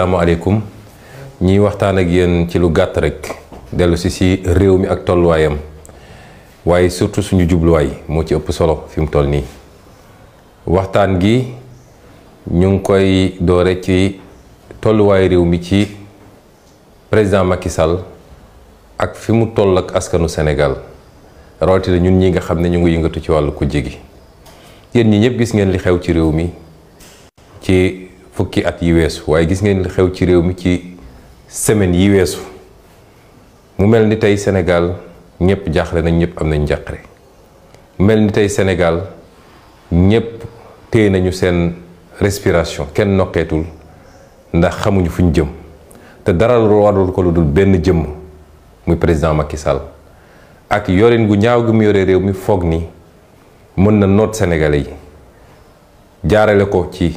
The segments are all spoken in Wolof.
alaykum ñi waxtaan ak yeen ci lu gatt rek delu ci ci rew mi ak wayam waye surtout suñu way mo ci upp solo fim toll ni waxtaan gi ñu ngi koy doore ci way rew mi ci president Macky Sall ak fimu toll ak askanu Sénégal la ñun ñi nga xamne ñu ngi yëngatu ci walu ku jigi yeen ñi ñëpp gis ngeen li xew ci rew mi ci fukki at yi weesu waaye gis ngeen li xew ci réew mi ci semaine yi weesu mu mel ni tey Sénégal ñëpp jaaxle nañ ñëpp am nañ njàqare mel ni tey Sénégal ñëpp téye nañu seen respiration kenn noqeetul ndax xamuñu fu ñu jëm te dara warul ko lu dul benn jëmm muy président Macky Sall ak yoreen gu ñaaw gi mu yore réew mi foog ni mën na noot sénégalais yi jaarale ko ci.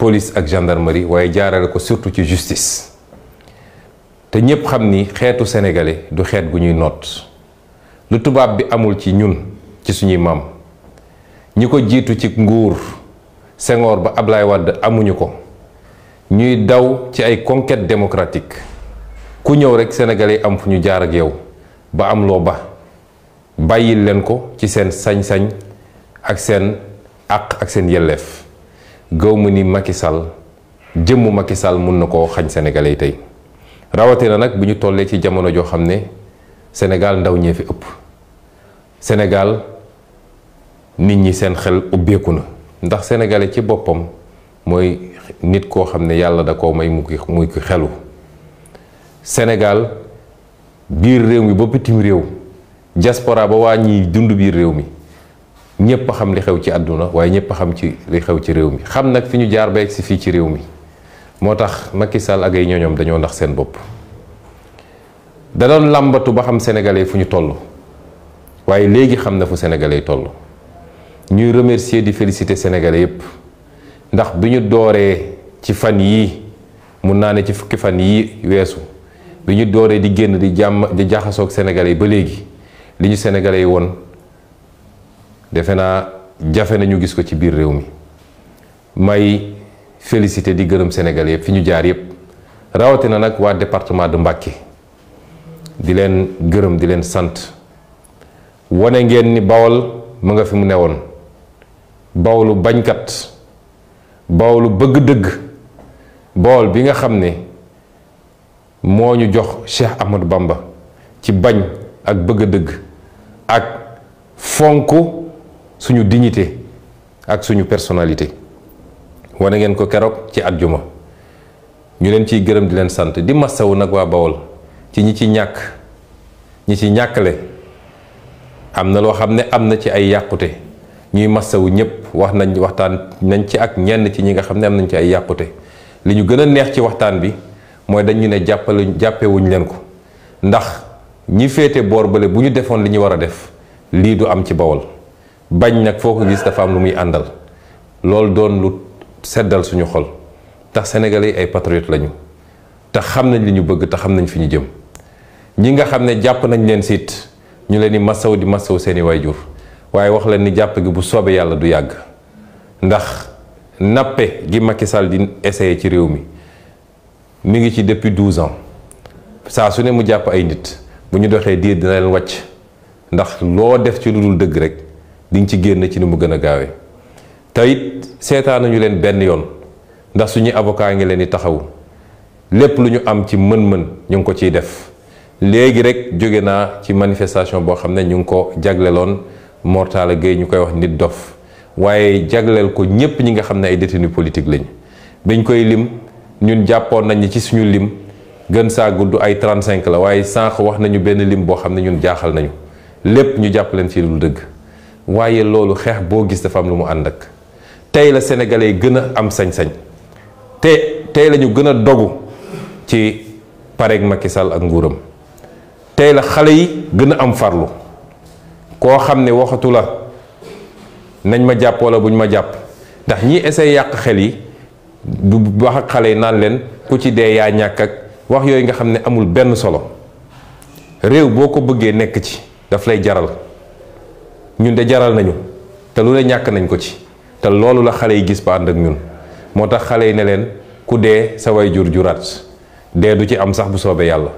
polis ak gendarmerie waaye jaarale ko surtout ci justice te ñépp xam ni xeetu sénégalais du xeet gu ñuy noot lu tubaab bi amul ci ñun ci suñuy maam ñi ko jiitu ci nguur Senghor ba Ablaye wàdd amuñu ko ñuy daw ci ay conquête démocratique ku ñëw rek sénégalais am fu ñu jaar ak yow ba am loo ba bàyyil leen ko ci seen sañ-sañ ak seen àq ak seen yelleef gaw ma ni Macky Sall jëmmu Macky Sall mun na koo xañ sénégalais tey rawatina nag bu ñu tollee ci jamono joo xam ne senegal ndaw ñee fi ëpp senegal nit ñi seen xel ubbeeku na ndax sénégalais ci boppam mooy nit koo xam ne yàlla da koo may mu ki muy ki xelu senegal biir réew mi ba bitim réew diaspora ba waa ñiy dund biir réew mi ñëpp xam li xew ci àdduna waaye ñëpp xam ci li xew ci réew mi xam nag fi ñu jaar ba si fii ci réew mi moo tax Macky Sall ak ay ñooñoom dañoo ndax seen bopp da doon làmbatu ba xam sénégalais fu ñu toll waaye léegi xam na fu sénégalais toll ñuy remercier di féliciter sénégalais yëpp ndax bi ñu dooree ci fan yii mun naa ne ci fukki fan yii weesu bi ñu dooree di génn di jàmm di jaxasoog sénégalais ba léegi li ñu sénégalais woon. defena jafé nyugis na ñu gis ko ci biir réew mi may féliciter di gërëm Sénégal yépp fi ñu jaar rawati na nak wa département de Mbacké di len gërëm di len sant woné ngeen ni Bawol ma nga fi mu newoon Bawolu bañkat bawlu bëgg dëgg Bawol bi nga xamné moñu jox Cheikh amadou Bamba ci bañ ak bëgg dëgg ak fonku suñu diñite ak suñu personnalité wane ngeen ko keroog ci at juma ñu leen ciy gërëm di leen sant di massawu nag waa Bawol ci ñi ci ñàkk ñi ci ñàkkale am na loo xam ne am na ci ay yàqute ñuy massawu ñëpp wax nañ waxtaan nañ ci ak ñenn ci ñi nga xam ne am nañ ci ay yàqute li ñu gën a neex ci waxtaan bi mooy dañu ne jàppale jàppewuñ leen ko ndax ñi féete boor bale bu ñu defoon li ñu war a def lii du am ci Bawol bañ nak foko gis dafa am lu muy andal lol doon lu seddal suñu xol tax sénégalais ay patriote lañu tax xamnañ nañ li ñu bëgg tax xamnañ nañ fi ñu jëm ñi nga xamné japp nañ leen sit ñu leen di massaw di massaw seeni wayjur waye wax leen ni japp gi bu sobe yalla du yag ndax nappé gi Macky Sall di essayer ci réew mi mi ngi ci depuis 12 ans sa suné mu japp ay nit bu ñu doxé diir dina leen wacc ndax lo def ci lu dëgg rek di ci génn ci ni mu gën a gaawee te it nañu leen benn yoon ndax suñu abokaa ngi leen di taxawu lépp lu ñu am ci mën-mën ñu ngi ko ciy def léegi rek jóge naa ci manifestation boo xam ne ñu ngi ko jagleloon Mor Talla ñu koy wax nit dof waaye jagleel ko ñépp ñi nga xam ne ay détenus politique lañ biñ koy lim ñun jàppoon nañ ci suñu lim gën saa gudd ay 35 la waaye sànq wax nañu benn lim boo xam ne ñun jaaxal nañu lépp ñu jàpp leen ci lu dëgg waaye loolu xeex boo gis dafa am lu mu ànd ak tey la sénégalais gën a am sañ-sañ te tey lañu gën a dogu ci pareeg Macky Sall ak nguuram tey la xale yi gën a am farlu koo xam ne waxatu la nañ ma jàpp wala buñ ma jàpp ndax ñi essayé yàq xel yi du wax ak xale yi naan leen ku ci dee yaa ñàkk ak wax yooyu nga xam ne amul benn solo réew boo ko bëggee nekk ci daf lay jaral ñun de jaral nañu té lu lay ñak nañ ko ci té loolu la xalé yi gis ba and ak ñun motax xalé yi ne len ku dé sa way jur jurat dé du ci am sax bu soobee yalla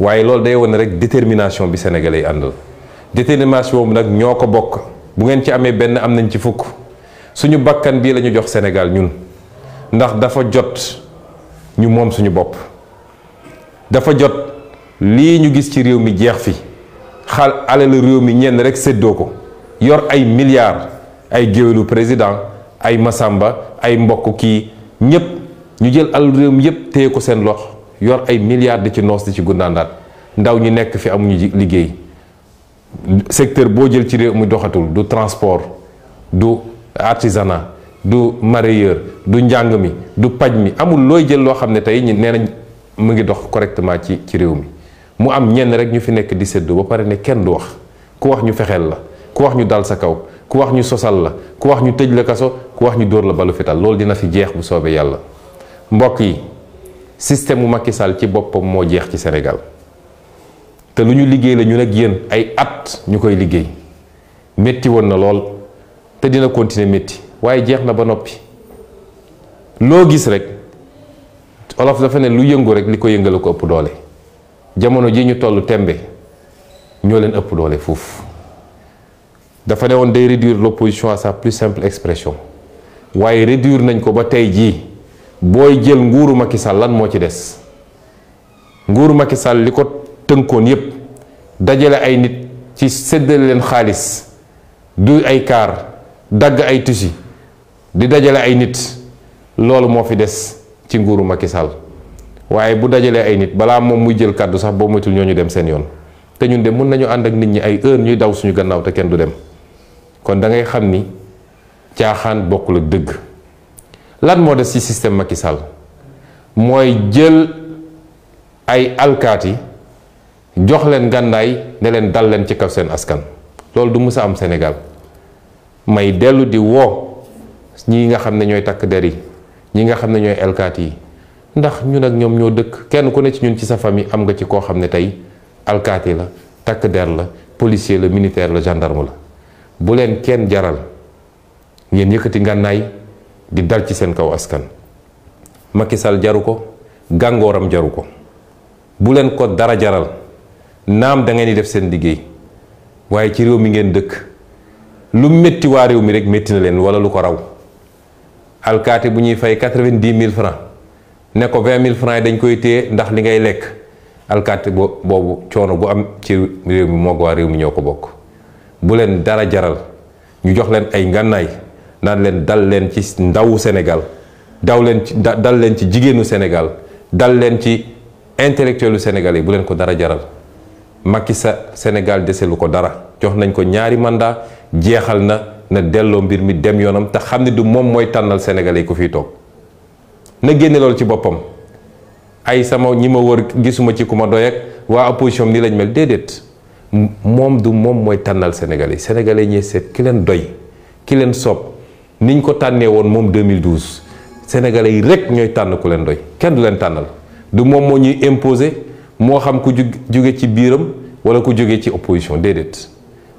waye loolu day wone rek détermination bi sénégalais andal détermination bu nak ñoko bok bu ngeen ci amé ben am nañ ci fukk suñu bakkan bi lañu jox sénégal ñun ndax dafa jot ñu mom suñu bop dafa jot li ñu gis ci réew mi jeex fi xal le réew mi ñen rek yor ay milliards ay géwélu président ay masamba ay mbokk kii ñépp ñu jël alal réew mi yépp téye ko seen lox yor ay milliards di ci noos di ci gundaandaat ndaw ñi nekk fi amuñu liggéey secteur boo jël ci réew mi doxatul du transport du artisanat du mareyeur du njàng mi du paj mi amul looy jël loo xam ne tey ñu nee nañ mu ngi dox correctement ci ci réew mi mu am ñenn rek ñu fi nekk di séddoo ba pare ne kenn du wax ku wax ñu fexeel la ku wax ñu dal sa kaw ku wax ñu sosal la ku wax ñu tëj la kaso ku wax ñu dóor la balu fital loolu dina fi jeex bu soobee yàlla mbokk yi système mu Macky Sall ci boppam moo jeex ci senegal te lu ñu liggéey la ñu nag yéen ay at ñu koy liggéey métti woon na lool te dina continuer métti waaye jeex na ba noppi loo gis rek olof dafa ne lu yëngu rek li ko yëngale ko ëpp doole jamono ji ñu tollu tembe ñoo leen ëpp doole fuuf dafa ne woon day réduire l'opposition à sa plus simple expression waaye réduire nañ ko ba tay ji boy jël nguru Macky Sall lan mo ci des nguru Macky Sall liko ko yépp dajale ay nit ci séddale len du ay car dag ay tusi di dajale ay nit loolu mo fi dess ci nguru Macky Sall waye bu dajalee ay nit bala mom muy jël cadeau sax bo moytul ñoñu dem sen yoon te ñun de mën nañu and ak nit ñi ay heure ñuy daw suñu gannaaw te kenn du dem kon da ngay xamni ni bokku la deug lan mo des ci système Macky Sall moy jël ay alkati jox len ganday ne len dal len ci kaw sen askan lolou du musa am Sénégal may delu di wo ñi nga xamne ñoy tak takk der yi ñi nga xamne ñoy alkati ndax ñun ak ñom ñoo dëkk kenn ku ne ci ñun ci sa famille am nga ci ko xamne tay alkati la tak der la policier le militaire la gendarme buleen kenn jaral ngeen yëkkati ngànnaay di dal ci seen kaw askan makisal jaru ko gàngooram jaru ko bu leen ko dara jaral naam da ngeen di def seen liggéey waaye ci réew mi ngeen dëkk lu métti waa réew mi rek métti na leen wala lu ko raw alkaati bu ñuy fay quatre vingt mille francs ne ko vingt mille francs yi dañ koy téye ndax li ngay lekk alkaati boobu coono bu am ci réew mi moo ko waa réew mi ñoo ko bokk bu leen dara jaral ñu jox leen ay ngànnaay naan leen dal leen ci ndawu Sénégal daw leen ci dal leen ci jigéenu Sénégal dal leen ci intellectuelu Sénégal bu leen ko dara jaral Macky sa Sénégal deselu ko dara jox nañ ko ñaari mandat jeexal na na delloo mbir mi dem yoonam te xam ne du moom mooy tànnal Sénégalais yi ku fiy toog na génne loolu ci boppam ay sama ñi ma wër gisuma ci ku ma doy waa opposition bi lañ mel déedéet. moom du moom mooy tànnal sénégalais sénégalais ñee seet ki leen doy ki leen soob niñ ko tànnee woon moom 2012 sénégalais yi rek ñooy tànn ku leen doy kenn du leen tànnal du moom moo ñuy imposé moo xam ku jóge ci biiram wala ku jóge ci opposition déedéet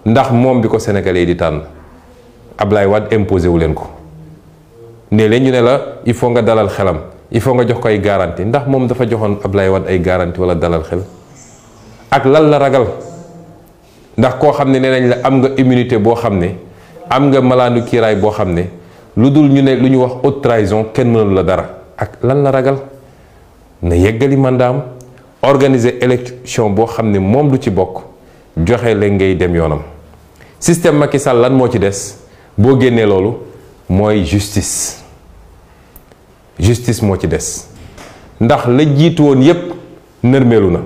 ndax moom bi ko sénégalais yi di tànn Ablaye Wade imposé wu leen ko ne leen ñu ne la il faut nga dalal xelam il faut nga jox ko ay garanti ndax moom dafa joxoon Ablaye Wade ay garanti wala dalal xel ak lan la ragal. ndax koo xam ne ne nañ la am nga immunité boo xam ne am nga malaanu kiiraay boo xam ne lu dul ñu ne lu ñu wax haute trahison kenn mënalu la dara ak lan la ragal na yeggali mandaam organiser élection boo xam ne moom du ci bokk joxe la ngay dem yoonam système Macky lan moo ci des boo génnee loolu mooy justice justice moo ci des ndax la jiitu woon yépp nërmeelu na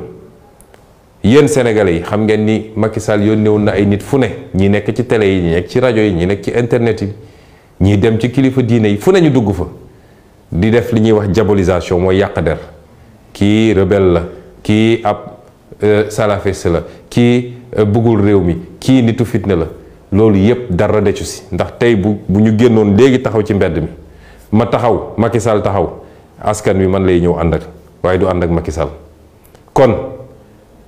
yéen sénégalais yi xam ngeen ni Macky Sall yónnee woon na ay nit fu ne ñi nekk ci télé yi ñi nekk ci rajo yi ñi nekk ci internet yi ñi dem ci kilifa diine yi fu ne ñu dugg fa di def li ñuy wax jabolisation mooy yàq der kii rebelle la kii ab euh, salafiste la kii euh, bëggul réew mi kii nitu fitne la loolu yépp dara decu si ndax tey bu bu ñu génnoon léegi taxaw ci mbedd mi ma taxaw Macky Sall taxaw askan wi man lay ñëw ànd ak waaye du ànd ak Macky Sall kon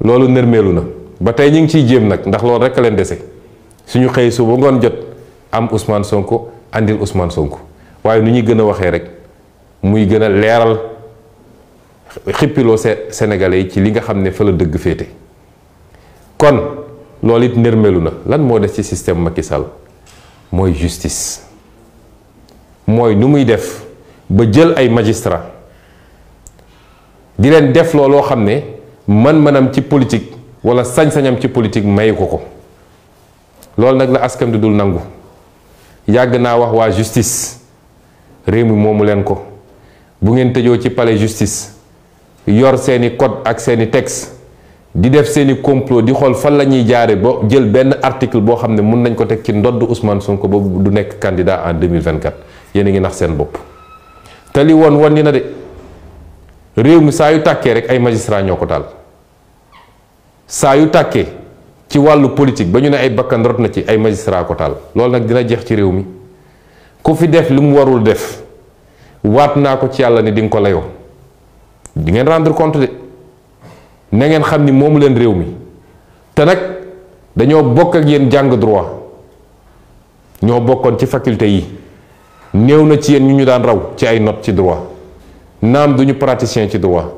lolou nërmeelu na ba tay ñing ci jëm nak ndax lolou rek a déssé suñu xey su bu ngon jot am Ousmane Sonko andil Ousmane Sonko waye nu ñi gëna waxé rek muy se léral xippilo xippiloo Sénégalais ci li nga xamné fa la dëgg fété kon lolit it lan mo des ci système Macky Sall moy justice moy nu muy def ba jël ay magistrat di len def lo lo xamné man-manam ci politique wala sañ-sañam ci politique may ko ko lol nak la askan du dul nangu yag na wax wa justice rimu mi moomu leen ko bu ngeen tejo ci palais justice yor seni code ak seni texte di def seni complot di xol fa lañuy ñuy jaare jël ben article bo xamne mën nañ ko tek ci ndodd Ousmane Sonko bo du nek candidat en 2024 yene a ngi nax sen bop tali won won ni na de réew mi saa yu tàkkee rek ay magistrat ñoko dal saa yu tàkkee ci wàllu politique ba ñu ne ay bakkan rot na ci ay magistrat ko taal loolu nag dina jeex ci réew mi ku fi def lu mu warul def waat naa ko ci yàlla ni di ko layoo di ngeen rendre compte de na ngeen xam ni moomu leen réew mi te nag dañoo bokk ak yéen jàng droit ñoo bokkoon ci faculté yi néew na ci yéen ñu ñu daan raw ci ay notes ci droit naam duñu praticien ci droit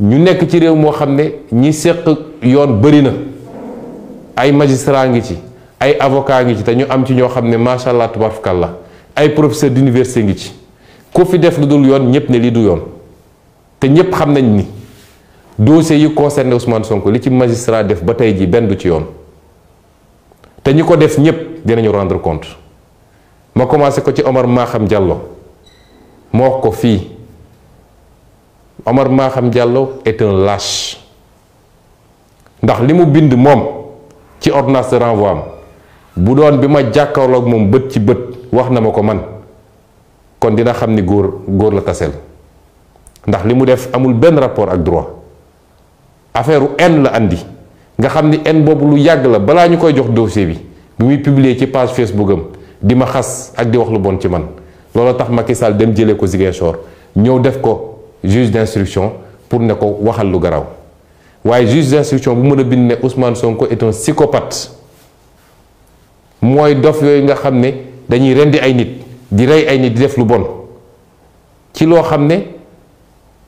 ñu nekk ci réew moo xam ne ñi séq yoon bëri na ay magistrat ngi ci ay avocat ngi ci te ñu am ci ñoo xam ne macha allah tubarkalla ay professeur d'université ngi ci ku fi def lu dul yoon ñëpp ne li du yoon te ñëpp xam nañ ni dossier yi concerné Ousmane sonk li ci magistrat def ba tey jii benn du ci yoon te ñi ko def ñëpp dinañu rendre compte ma commencé ko ci Omar Maham Diallo moo ko fii. Omar Maham Diallo est un lâche ndax limu bind mom ci ordonnance de renvoi bu doon bima jakkawlo ak mom beut ci beut waxna mako man kon dina xamni gor gor la tassel ndax limu def amul ben rapport ak droit affaire n la andi nga xamni ni bobu lu yag la bala ñu koy jox dossier bi bi muy publier ci page facebookam dima di ak di wax lu bon ci man lolo tax Macky Sall dem jele ko Ziguinchor ñew def ko juge d'instruction pour ne waxal lu juge d'instruction bu bind Ousmane Sonko est un psychopathe Moi, dof yooyu nga xam ne dañuy rendi ay nit di rey ay nit di def lu bon ci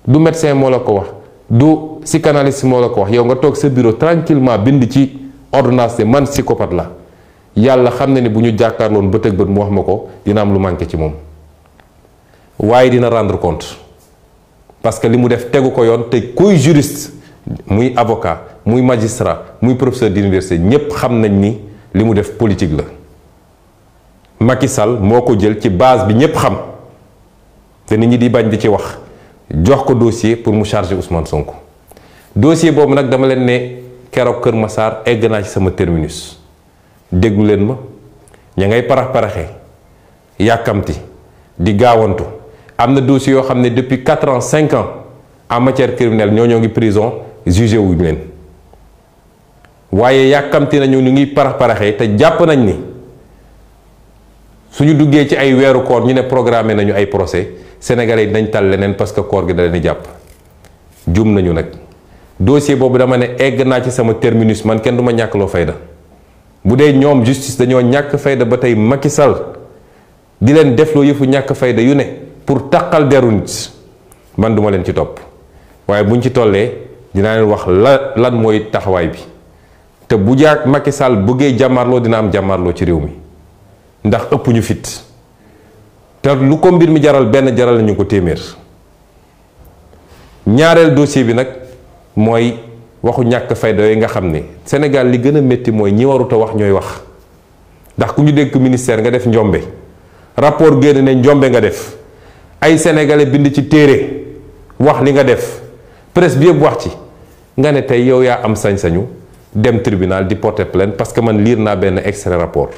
du médecin moo la ko wax du psychanalyste la ko wax yow nga bureau tranquillement bind ci man psychopathe rendre compte parce que ce def juristes, ko avocats, te magistrats, juriste professeurs avocat magistrat professeur d'université xam nañ ni def politique la Macky Sall l'a jël ci base bi xam te nit ñi di dossier pour charger Ousmane Sonko dossier est un ne Kër Massar terminus déglu leen ma ña il parax il di amna dossier yo xamné depuis quatre ans cinq ans en matière criminelle ñoo ñoo ngi prison jugé wuñ leen waaye yàkkamti nañu ñu ngi parax paraxé te japp nañ ni suñu duggé ci ay wéru koor ñu né programmé nañu ay procès sénégalais dañ tal lénen parce que koor gi da leen jàpp jum nañu nak dossier bobu dama né egg na ci sama terminus man kenn duma ñak lo fayda budé ñom justice dañoo ñak fayda batay tey Macky Sall di leen def lo yëfu ñak fayda yu né pour taqal deru nit man duma leen ci topp waaye buñ ci tollee dinaa leen wax la lan mooy taxawaay bi te bu jaag Macky Sall bëggee jàmmarloo dina am jàmmarloo ci réew mi ndax ëpp ñu fit te lu ko mbir mi jaral benn jaral nañu ko téeméer ñaareel dossier bi nag mooy waxu ñàkk fayda yi nga xam ne senegal li gën a métti mooy ñi waruta wax ñooy wax ndax ku ñu dénk ministère nga def njombe rapport génn ne njombe nga def ay sénégalais bind ci téré wax li nga def presse bi yeb wax ci nga né tay yow ya am sañ-sañu dem tribunal di porter plainte parce que man lire na ben extrait rapport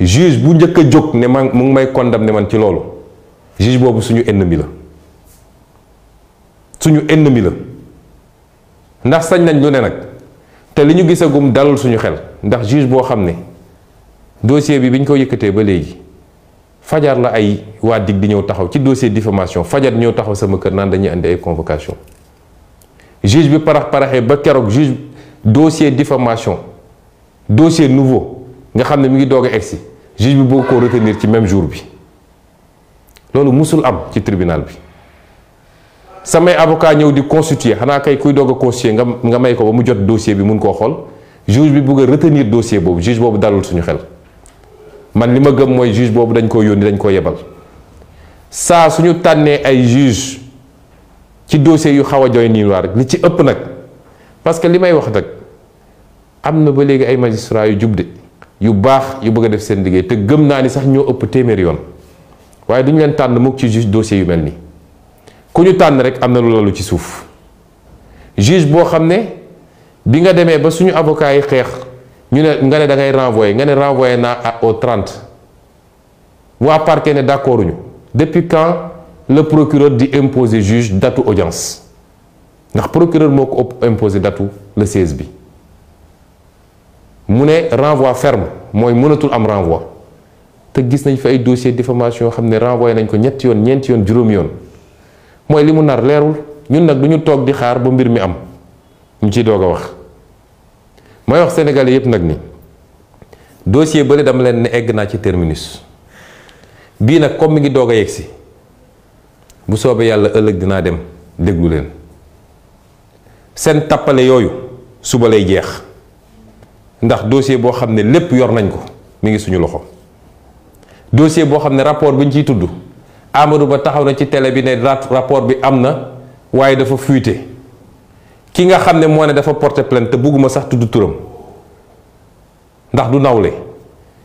juge bu ñëk a né ma ngi may condamné man ci lolu juge bobu suñu ennemi la suñu ennemi la ndax sañ nañ lu né nak té liñu gissagum dalul suñu xel ndax juge bo xamné dossier bi biñ ko yëkëté ba légui fajar la ay waa di ñëw taxaw ci dossier diffamation fajar ñëw taxaw sama kër nan dañuy andi ay convocation juge bi parax paraxee ba kérok juge dossier diffamation dossier nouveau nga xamné mi ngi dogu exi juge bi boko retenir ci même jour bi lolu musul am ci tribunal bi samay avocat ñëw di constituer xana kay kuy dogu constituer nga nga may ko ba mu jot dossier bi mun ko xol juge bi bëgg retenir dossier boobu juge boobu dalul suñu xel man li ma gëm mooy juge boobu dañ koo yónni dañ koo yebal saa suñu tànnee ay juge ci dossier yu xaw a jooy nii waar li ci ëpp nag parce que li may wax nag am na ba léegi ay magistrats yu jub de yu baax yu bëgg a def seen liggéey te gëm naa ni sax ñoo ëpp téeméer yoon waaye duñu leen tànn mukk ci juge dossier yu mel nii ku ñu tànn rek am na lu lalu ci suuf juge boo xam ne bi nga demee ba suñu avocat yi xeex Nous, ne nga da ngay renvoyer au 30 Vous appartenez d'accord depuis quand le procureur dit imposer juge date audience Le procureur m'a imposé le CSB. bi mu renvoi ferme Je mënatul am renvoi te gis dossier nañ ko un Moi, nar ñun de que mooy wax sénégalais yëpp nag ni ba bële dama leen ne egg naa ci terminus bii nag comme mi ngi doog a yegg si bu soobee yàlla ëllëg dinaa dem déglu leen seen tappale yooyu suba lay jeex ndax dossier boo xam ne lépp yor nañ ko mi ngi suñu loxo dossier boo xam ne rapport bi ñu ciy tudd Amadou Ba taxaw na ci télé bi ne rapport bi am na waaye dafa fuité. ki nga xamne mo ne dafa porter plainte te buguma sax tuddu turam ndax du nawle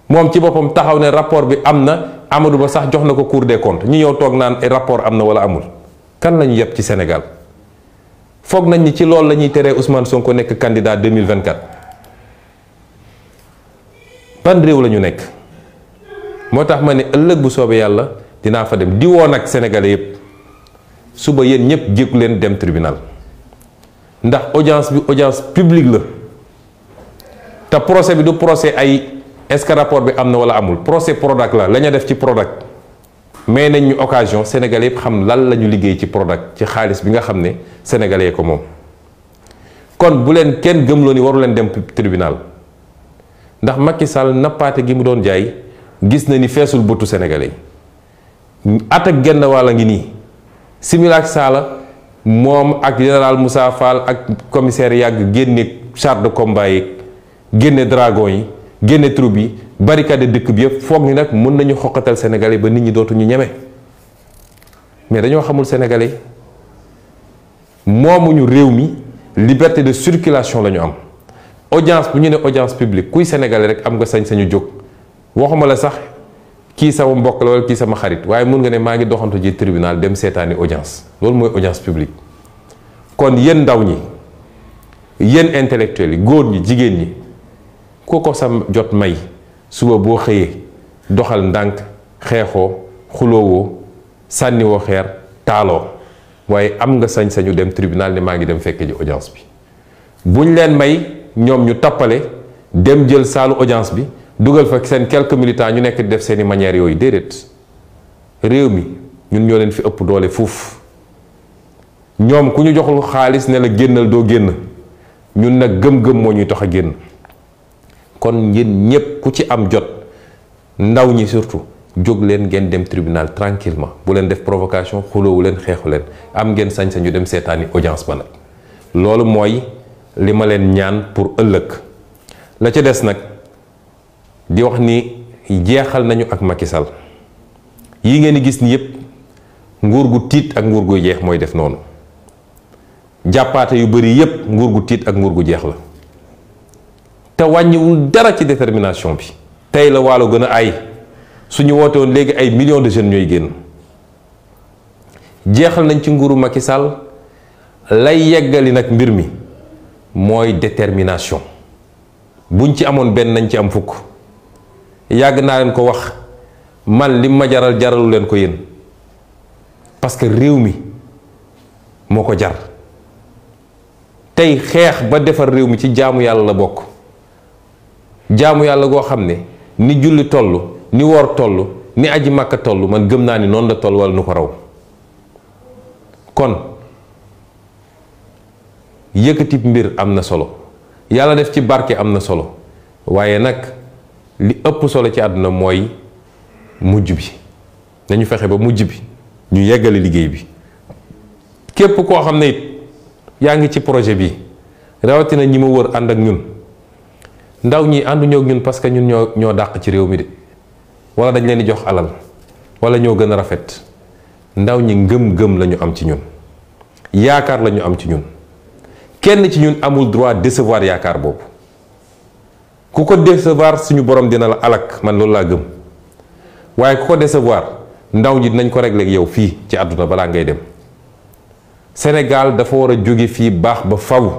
mom ci bopam taxaw ne rapport bi amna amadou ba sax jox ko cour des comptes ñu ñëw tok naan eh, rapport amna wala amul kan lañu yeb ci sénégal fogg nañ ni ci lool la téré ousmane sonko nek candidat 2024 ban rew la nek motax mané ëlëk bu soobé yalla dina fa dem di wo nak sénégalais yépp suba yeen ñëpp jékku dem tribunal ndax audience bi audience public la ta procès bi du procès ay est-ce rapport bi am wala amul procès product la lañu def ci product mais nañ ñu occasion sénégalais yépp xam lan lañu liggéey ci product ci bi nga xamné sénégalais ko mom kon bu ken kenn lo ni waru len dem tribunal ndax Macky Sall nappaate gi mu doon jaay gis na ni fessul bëtu sénégalais at genn wala ngi ni simila moom ak général Moussa Fall ak commissaire yàgg génne char de combat yi génne dragon yi génne troupe yi barricade dëkk bi yëpp foog ni nag mën nañu xoqatal sénégalais ba nit ñi dootuñu ñeme mais dañoo xamul sénégalais moomuñu réew mi liberté de circulation lañu am audience bu ñu ne audience publique kuy sénégalais rek am nga sañ-sañu jóg waxuma la sax. kii sama mbokk la wala kii sama xarit waaye mun nga ne maa ngi doxantu ji tribunal dem seetaani audience loolu mooy audience publique kon yéen ndaw ñi yéen intellectuels yi góor ñi jigéen ñi ku ko sa jot may suba boo xëyee doxal ndànk xeexoo xuloowoo sànniwoo xeer taaloo waaye am nga sañ-sañu dem tribunal ne maa ngi dem fekke ji audience bi buñ leen may ñoom ñu tappale dem jël saalu audience bi dugal fa seen quelques militants ñu nekk def seeni manières yooyu déedéet réew mi ñun ñoo leen fi ëpp doole fuuf ñoom ku ñu joxul xaalis ne la génnal doo génn ñun nag gëm-gëm moo ñuy tax a génn kon yéen ñépp ku ci am jot ndaw ñi surtout jóg leen ngeen dem tribunal tranquillement bu leen def provocation xuloowu leen xeexu leen am ngeen sañ-sañu dem seetaani audience ba nag loolu mooy li ma leen ñaan pour ëllëg la ca des nag di wax ni jeexal nañu ak Macky Sall yi ngeen gis ni yépp nguur gu tit ak nguur gu jeex moy def non jàppaate yu bari yépp nguur gu tit ak nguur gu jeex la te wàññiwul dara ci détermination bi tay la walu gëna ay suñu woté won légui ay millions de jeunes ñoy génn jeexal nañ ci nguuru Macky Sall lay yeggali nak mbir mi moy détermination buñ ci amone ben nañ ci am fukk yàgg naa leen ko wax man li ma jaral jaralu leen ko yën parce que réew mi moo ko jar tey xeex ba defar réew mi ci jaamu yàlla la bokk jaamu yàlla goo xam ne ni julli toll ni woor toll ni aji màkka toll man gëm naa ni noonu la toll wala nu ko raw kon yëkkati mbir am na solo yàlla def ci barke am na solo waaye nag li ëpp solo ci àdduna mooy mujj bi dañu fexe ba mujj bi ñu yeggale liggéey bi képp koo xam ne it yaa ngi ci projet bi rawatina ñi ma wër ànd ak ñun ndaw ñi ànduñoo ak ñun parce que ñun ñoo ñoo dàq ci réew mi de wala dañ leen di jox alal wala ñoo gën a rafet ndaw ñi ngëm-ngëm lañu am ci ñun yaakaar la am ci ñun kenn ci ñun amul droit décevoir yaakaar boobu. ku ko décevoir suñu borom dina la alak man loolu laa gëm waaye ku ko décevoir ndaw ñi dinañ ko régler yow fii ci àdduna balaa ngay dem senegal dafa war a jóge fii baax ba faw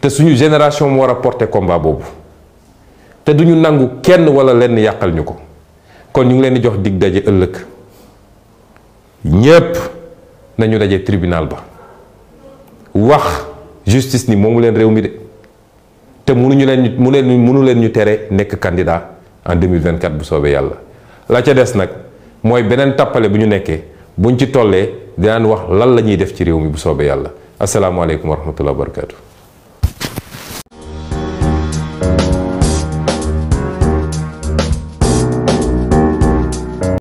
te suñu génération mu war a porter komba boobu te duñu nangu kenn wala lenn yàqal ñu ko kon ñu ngi leen di jox digg daje ëllëg ñépp nañu daje tribunal ba wax justice ni moomu leen réew mi de te munuñu leen ñu mu leen munu leen ñu tere nekk candidat en 2024 bu soobee yàlla la ca des nag mooy beneen tàppale bu ñu nekkee bu ñu ci tollee dinaan wax lan la ñuy def ci réew mi bu soobee yàlla asalaamaaleykum wa rahmatullah wa barakatu